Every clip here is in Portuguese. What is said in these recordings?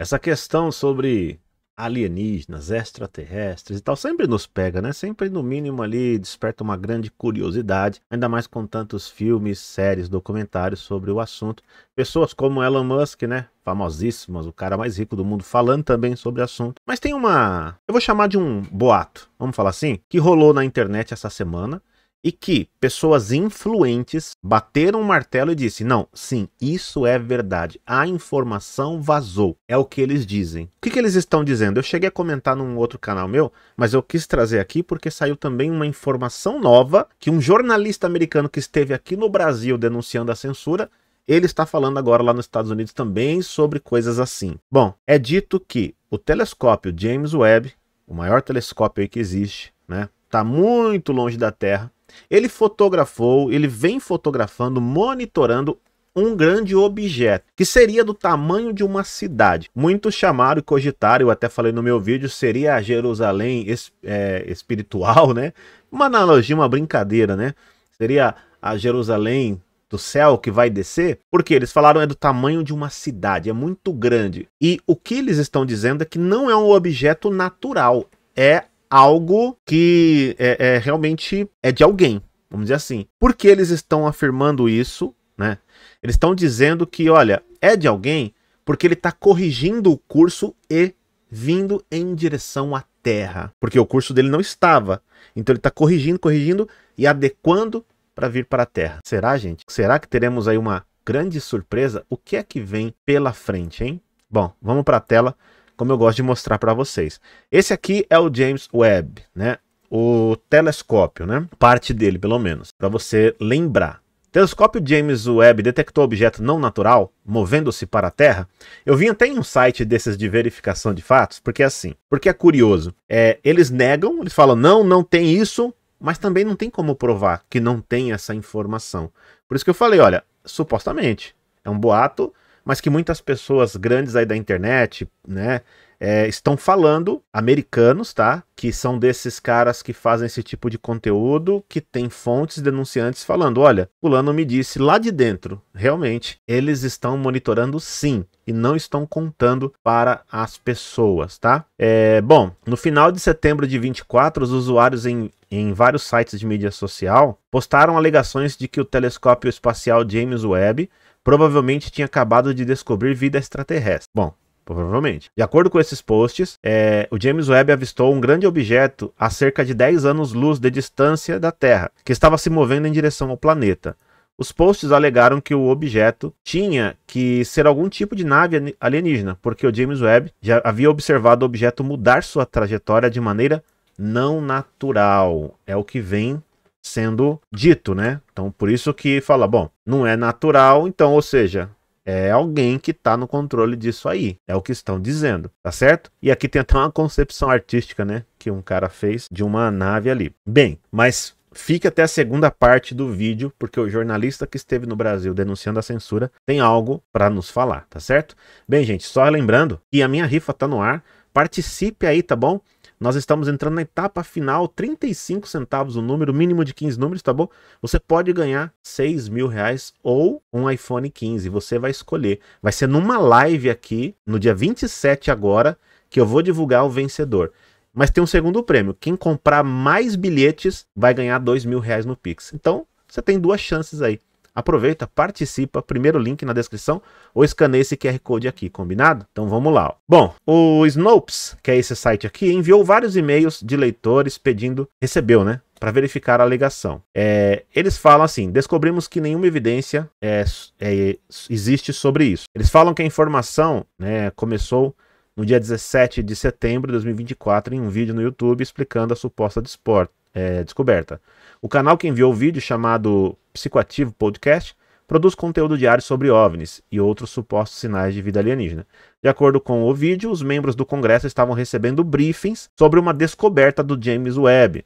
Essa questão sobre alienígenas, extraterrestres e tal, sempre nos pega, né? Sempre, no mínimo, ali desperta uma grande curiosidade, ainda mais com tantos filmes, séries, documentários sobre o assunto. Pessoas como Elon Musk, né? Famosíssimas, o cara mais rico do mundo, falando também sobre o assunto. Mas tem uma. Eu vou chamar de um boato, vamos falar assim, que rolou na internet essa semana e que pessoas influentes bateram o martelo e disse: "Não, sim, isso é verdade. A informação vazou". É o que eles dizem. O que, que eles estão dizendo? Eu cheguei a comentar num outro canal meu, mas eu quis trazer aqui porque saiu também uma informação nova que um jornalista americano que esteve aqui no Brasil denunciando a censura ele está falando agora lá nos Estados Unidos também sobre coisas assim. Bom, é dito que o telescópio James Webb, o maior telescópio que existe, né? está muito longe da Terra. Ele fotografou, ele vem fotografando, monitorando um grande objeto, que seria do tamanho de uma cidade. Muitos chamaram e cogitaram, eu até falei no meu vídeo, seria a Jerusalém é, espiritual, né? Uma analogia, uma brincadeira, né? Seria a Jerusalém do céu que vai descer, porque eles falaram é do tamanho de uma cidade, é muito grande. E o que eles estão dizendo é que não é um objeto natural, é algo que é, é, realmente é de alguém, vamos dizer assim. Por que eles estão afirmando isso, né? Eles estão dizendo que, olha, é de alguém porque ele está corrigindo o curso e vindo em direção à Terra, porque o curso dele não estava. Então ele está corrigindo, corrigindo e adequando para vir para a Terra. Será, gente? Será que teremos aí uma grande surpresa? O que é que vem pela frente, hein? Bom, vamos para a tela como eu gosto de mostrar para vocês. Esse aqui é o James Webb, né? O telescópio, né? Parte dele, pelo menos, para você lembrar. O telescópio James Webb detectou objeto não natural movendo-se para a Terra. Eu vim até em um site desses de verificação de fatos, porque é assim, porque é curioso. É, eles negam, eles falam não, não tem isso, mas também não tem como provar que não tem essa informação. Por isso que eu falei, olha, supostamente é um boato mas que muitas pessoas grandes aí da internet, né, é, estão falando, americanos, tá? Que são desses caras que fazem esse tipo de conteúdo, que tem fontes denunciantes falando: olha, fulano me disse lá de dentro, realmente, eles estão monitorando sim e não estão contando para as pessoas, tá? É, bom, no final de setembro de 24, os usuários em, em vários sites de mídia social postaram alegações de que o telescópio espacial James Webb provavelmente tinha acabado de descobrir vida extraterrestre. Bom, provavelmente. De acordo com esses posts, é, o James Webb avistou um grande objeto a cerca de 10 anos-luz de distância da Terra, que estava se movendo em direção ao planeta. Os posts alegaram que o objeto tinha que ser algum tipo de nave alienígena, porque o James Webb já havia observado o objeto mudar sua trajetória de maneira não natural. É o que vem sendo dito, né? Então, por isso que fala, bom, não é natural, então, ou seja, é alguém que está no controle disso aí. É o que estão dizendo, tá certo? E aqui tem até uma concepção artística, né? Que um cara fez de uma nave ali. Bem, mas fique até a segunda parte do vídeo, porque o jornalista que esteve no Brasil denunciando a censura tem algo para nos falar, tá certo? Bem, gente, só lembrando que a minha rifa está no ar. Participe aí, tá bom? Nós estamos entrando na etapa final, 35 centavos o número, mínimo de 15 números, tá bom? Você pode ganhar 6 mil reais ou um iPhone 15, você vai escolher. Vai ser numa live aqui, no dia 27 agora, que eu vou divulgar o vencedor. Mas tem um segundo prêmio, quem comprar mais bilhetes vai ganhar 2 mil reais no Pix. Então, você tem duas chances aí. Aproveita, participa, primeiro link na descrição ou escaneia esse QR Code aqui, combinado? Então vamos lá. Ó. Bom, o Snopes, que é esse site aqui, enviou vários e-mails de leitores pedindo, recebeu, né? para verificar a alegação. É, eles falam assim: descobrimos que nenhuma evidência é, é, existe sobre isso. Eles falam que a informação né, começou no dia 17 de setembro de 2024 em um vídeo no YouTube explicando a suposta disputa é, descoberta. O canal que enviou o vídeo, chamado Psicoativo Podcast, produz conteúdo diário sobre OVNIs e outros supostos sinais de vida alienígena. De acordo com o vídeo, os membros do Congresso estavam recebendo briefings sobre uma descoberta do James Webb,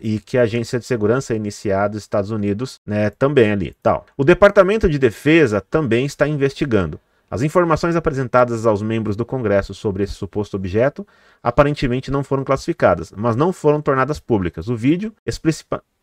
e que a agência de segurança iniciada dos Estados Unidos, né, também ali, tal. O Departamento de Defesa também está investigando. As informações apresentadas aos membros do Congresso sobre esse suposto objeto aparentemente não foram classificadas, mas não foram tornadas públicas. O vídeo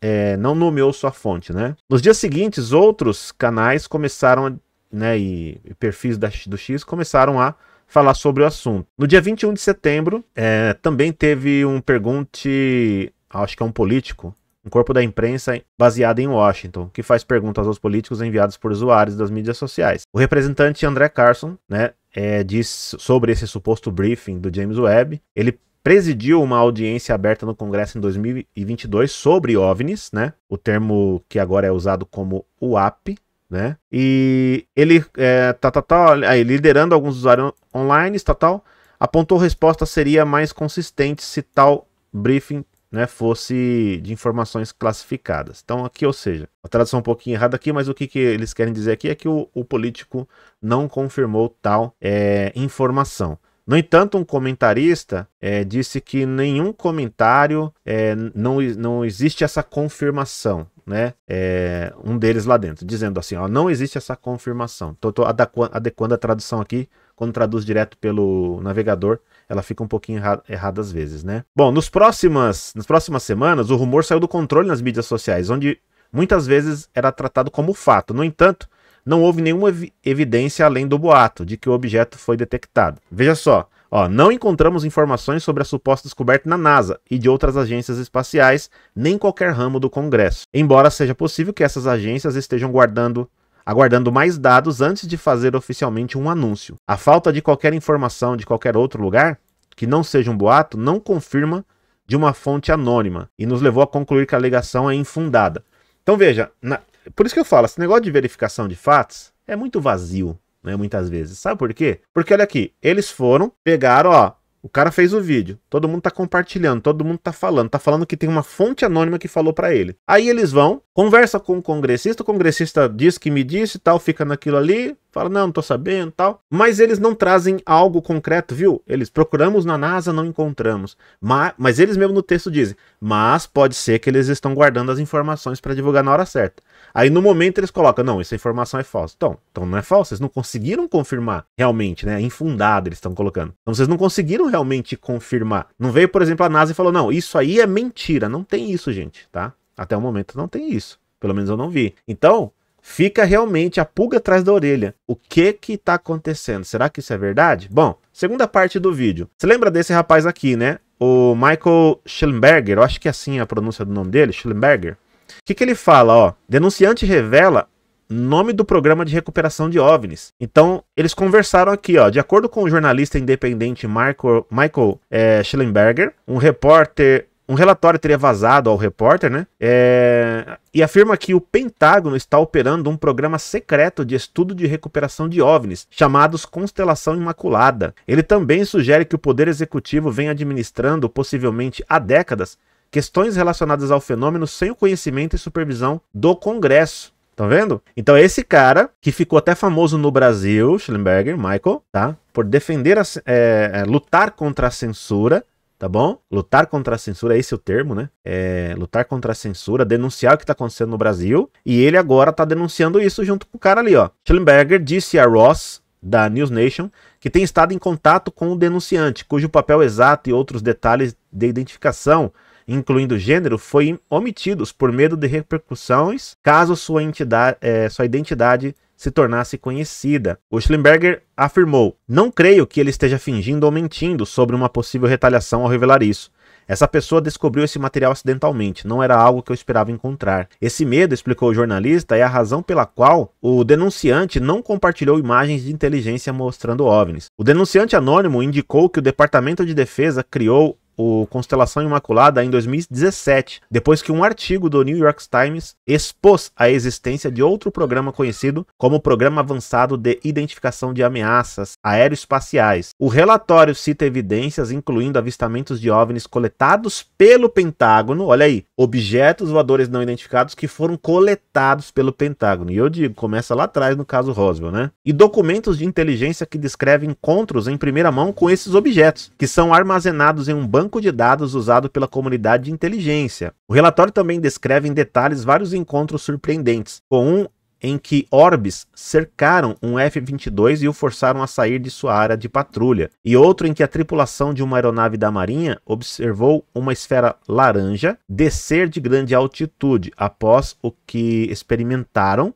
é, não nomeou sua fonte. Né? Nos dias seguintes, outros canais começaram a, né, e, e perfis da, do X começaram a falar sobre o assunto. No dia 21 de setembro, é, também teve um pergunte, acho que é um político, um corpo da imprensa baseado em Washington, que faz perguntas aos políticos enviados por usuários das mídias sociais. O representante André Carson, né, é, diz sobre esse suposto briefing do James Webb. Ele presidiu uma audiência aberta no Congresso em 2022 sobre OVNIs, né? O termo que agora é usado como UAP, né? E ele, é, tá, tá, tá, aí, liderando alguns usuários online, estatal, apontou resposta seria mais consistente se tal briefing né, fosse de informações classificadas. Então, aqui, ou seja, a tradução um pouquinho errada aqui, mas o que, que eles querem dizer aqui é que o, o político não confirmou tal é, informação. No entanto, um comentarista é, disse que nenhum comentário é, não, não existe essa confirmação, né? É, um deles lá dentro, dizendo assim: ó, não existe essa confirmação. Estou adequando a tradução aqui quando traduz direto pelo navegador, ela fica um pouquinho erra errada às vezes, né? Bom, nos próximas, nas próximas semanas, o rumor saiu do controle nas mídias sociais, onde muitas vezes era tratado como fato. No entanto, não houve nenhuma ev evidência além do boato de que o objeto foi detectado. Veja só, Ó, não encontramos informações sobre a suposta descoberta na NASA e de outras agências espaciais, nem qualquer ramo do Congresso. Embora seja possível que essas agências estejam guardando aguardando mais dados antes de fazer oficialmente um anúncio. A falta de qualquer informação de qualquer outro lugar, que não seja um boato, não confirma de uma fonte anônima e nos levou a concluir que a alegação é infundada. Então veja, na... por isso que eu falo, esse negócio de verificação de fatos é muito vazio, né, muitas vezes. Sabe por quê? Porque olha aqui, eles foram, pegaram, ó, o cara fez o vídeo, todo mundo tá compartilhando, todo mundo tá falando, tá falando que tem uma fonte anônima que falou para ele. Aí eles vão, conversa com o congressista, o congressista diz que me disse tal, fica naquilo ali, fala não, não tô sabendo tal. Mas eles não trazem algo concreto, viu? Eles procuramos na NASA, não encontramos. Mas, mas eles mesmo no texto dizem, mas pode ser que eles estão guardando as informações para divulgar na hora certa. Aí no momento eles colocam, não, essa informação é falsa. Então, então não é falsa, Vocês não conseguiram confirmar realmente, né? É infundado eles estão colocando. Então vocês não conseguiram realmente confirmar. Não veio, por exemplo, a NASA e falou, não, isso aí é mentira. Não tem isso, gente, tá? Até o momento não tem isso. Pelo menos eu não vi. Então, fica realmente a pulga atrás da orelha. O que que tá acontecendo? Será que isso é verdade? Bom, segunda parte do vídeo. Você lembra desse rapaz aqui, né? O Michael Schellenberger, eu acho que é assim a pronúncia do nome dele, Schellenberger. O que, que ele fala? Ó, denunciante revela nome do programa de recuperação de OVNIs. Então, eles conversaram aqui, ó. De acordo com o jornalista independente Michael, Michael eh, é, Schellenberger, um repórter. Um relatório teria vazado ao repórter, né? É, e afirma que o Pentágono está operando um programa secreto de estudo de recuperação de OVNIs, chamados Constelação Imaculada. Ele também sugere que o Poder Executivo vem administrando, possivelmente há décadas, questões relacionadas ao fenômeno sem o conhecimento e supervisão do Congresso. Tá vendo? Então é esse cara, que ficou até famoso no Brasil, Schellenberger, Michael, tá? Por defender, a, é, é, lutar contra a censura, tá bom? Lutar contra a censura, esse é o termo, né? É, lutar contra a censura, denunciar o que tá acontecendo no Brasil. E ele agora tá denunciando isso junto com o cara ali, ó. Schellenberger disse a Ross, da News Nation, que tem estado em contato com o denunciante, cujo papel exato e outros detalhes de identificação incluindo gênero, foi omitidos por medo de repercussões caso sua, entidade, é, sua identidade se tornasse conhecida. O Schlimberger afirmou: Não creio que ele esteja fingindo ou mentindo sobre uma possível retaliação ao revelar isso. Essa pessoa descobriu esse material acidentalmente, não era algo que eu esperava encontrar. Esse medo, explicou o jornalista, é a razão pela qual o denunciante não compartilhou imagens de inteligência mostrando OVNIs. O denunciante anônimo indicou que o Departamento de Defesa criou o Constelação Imaculada em 2017, depois que um artigo do New York Times expôs a existência de outro programa conhecido como Programa Avançado de Identificação de Ameaças Aeroespaciais. O relatório cita evidências incluindo avistamentos de OVNIs coletados pelo Pentágono, olha aí, objetos voadores não identificados que foram coletados pelo Pentágono. E eu digo, começa lá atrás no caso Roswell, né? E documentos de inteligência que descrevem encontros em primeira mão com esses objetos, que são armazenados em um banco banco de dados usado pela comunidade de inteligência. O relatório também descreve em detalhes vários encontros surpreendentes, com um em que orbes cercaram um F-22 e o forçaram a sair de sua área de patrulha, e outro em que a tripulação de uma aeronave da Marinha observou uma esfera laranja descer de grande altitude após o que experimentaram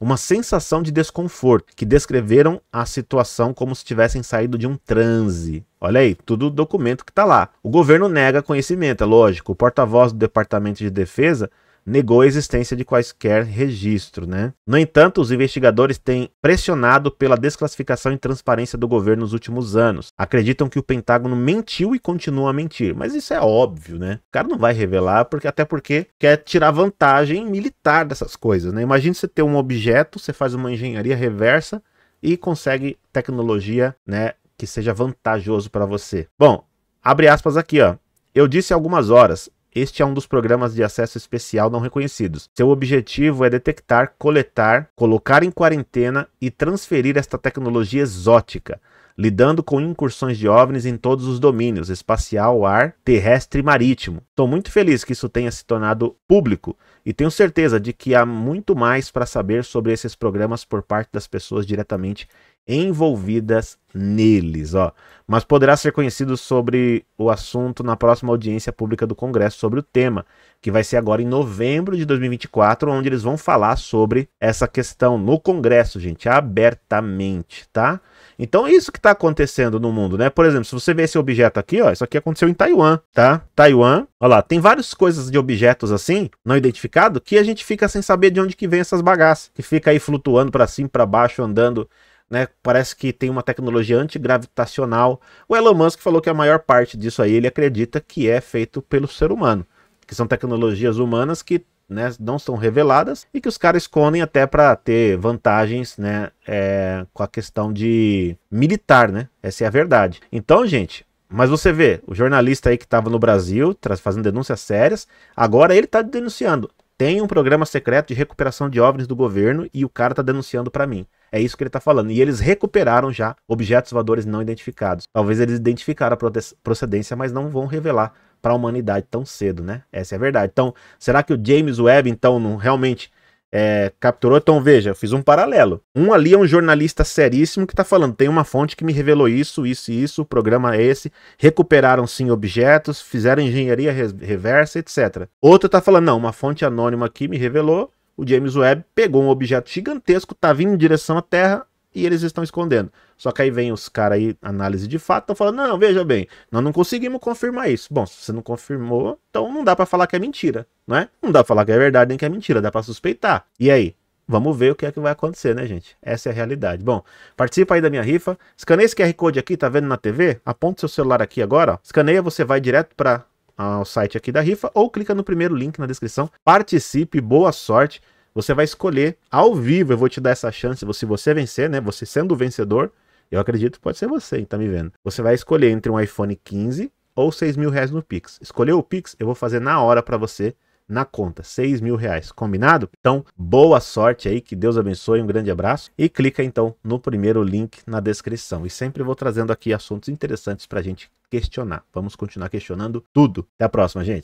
uma sensação de desconforto, que descreveram a situação como se tivessem saído de um transe. Olha aí, tudo documento que está lá. O governo nega conhecimento, é lógico. O porta-voz do Departamento de Defesa negou a existência de quaisquer registro. Né? No entanto, os investigadores têm pressionado pela desclassificação e transparência do governo nos últimos anos. Acreditam que o Pentágono mentiu e continua a mentir. Mas isso é óbvio, né? O cara não vai revelar, porque até porque quer tirar vantagem militar dessas coisas. Né? Imagina você ter um objeto, você faz uma engenharia reversa e consegue tecnologia né, que seja vantajoso para você. Bom, abre aspas aqui, ó. Eu disse há algumas horas, este é um dos programas de acesso especial não reconhecidos. Seu objetivo é detectar, coletar, colocar em quarentena e transferir esta tecnologia exótica lidando com incursões de OVNIs em todos os domínios, espacial, ar, terrestre e marítimo. Estou muito feliz que isso tenha se tornado público e tenho certeza de que há muito mais para saber sobre esses programas por parte das pessoas diretamente envolvidas neles, ó. Mas poderá ser conhecido sobre o assunto na próxima audiência pública do Congresso sobre o tema, que vai ser agora em novembro de 2024, onde eles vão falar sobre essa questão no Congresso, gente, abertamente, tá? Então é isso que está acontecendo no mundo, né? Por exemplo, se você vê esse objeto aqui, ó, isso aqui aconteceu em Taiwan, tá? Taiwan, ó lá, tem várias coisas de objetos assim, não identificado, que a gente fica sem saber de onde que vem essas bagaças, que fica aí flutuando para cima, para baixo, andando né, parece que tem uma tecnologia antigravitacional. O Elon Musk falou que a maior parte disso aí ele acredita que é feito pelo ser humano, que são tecnologias humanas que né, não são reveladas e que os caras escondem até para ter vantagens, né, é, com a questão de militar, né? Essa é a verdade. Então, gente, mas você vê, o jornalista aí que estava no Brasil fazendo denúncias sérias, agora ele está denunciando. Tem um programa secreto de recuperação de OVNIs do governo e o cara está denunciando para mim. É isso que ele está falando. E eles recuperaram já objetos voadores não identificados. Talvez eles identificaram a procedência, mas não vão revelar para a humanidade tão cedo, né? Essa é a verdade. Então, será que o James Webb, então, não realmente é, capturou? Então, veja, eu fiz um paralelo. Um ali é um jornalista seríssimo que está falando: tem uma fonte que me revelou isso, isso e isso, o programa é esse, recuperaram sim objetos, fizeram engenharia reversa, etc. Outro está falando: não, uma fonte anônima aqui me revelou. O James Webb pegou um objeto gigantesco, está vindo em direção à Terra, e eles estão escondendo. Só que aí vem os caras aí, análise de fato, estão falando: não, veja bem, nós não conseguimos confirmar isso. Bom, se você não confirmou, então não dá para falar que é mentira, não é? Não dá pra falar que é verdade nem que é mentira, dá para suspeitar. E aí? Vamos ver o que é que vai acontecer, né, gente? Essa é a realidade. Bom, participa aí da minha rifa. Escaneia esse QR Code aqui, tá vendo na TV? Aponta seu celular aqui agora, ó. Escaneia, você vai direto para ah, o site aqui da rifa ou clica no primeiro link na descrição. Participe, boa sorte. Você vai escolher ao vivo, eu vou te dar essa chance, se você vencer, né? Você sendo o vencedor, eu acredito que pode ser você que tá me vendo. Você vai escolher entre um iPhone 15 ou 6 mil reais no Pix. Escolheu o Pix, eu vou fazer na hora para você, na conta, 6 mil reais, combinado? Então, boa sorte aí, que Deus abençoe, um grande abraço e clica então no primeiro link na descrição. E sempre vou trazendo aqui assuntos interessantes para a gente questionar. Vamos continuar questionando tudo. Até a próxima, gente!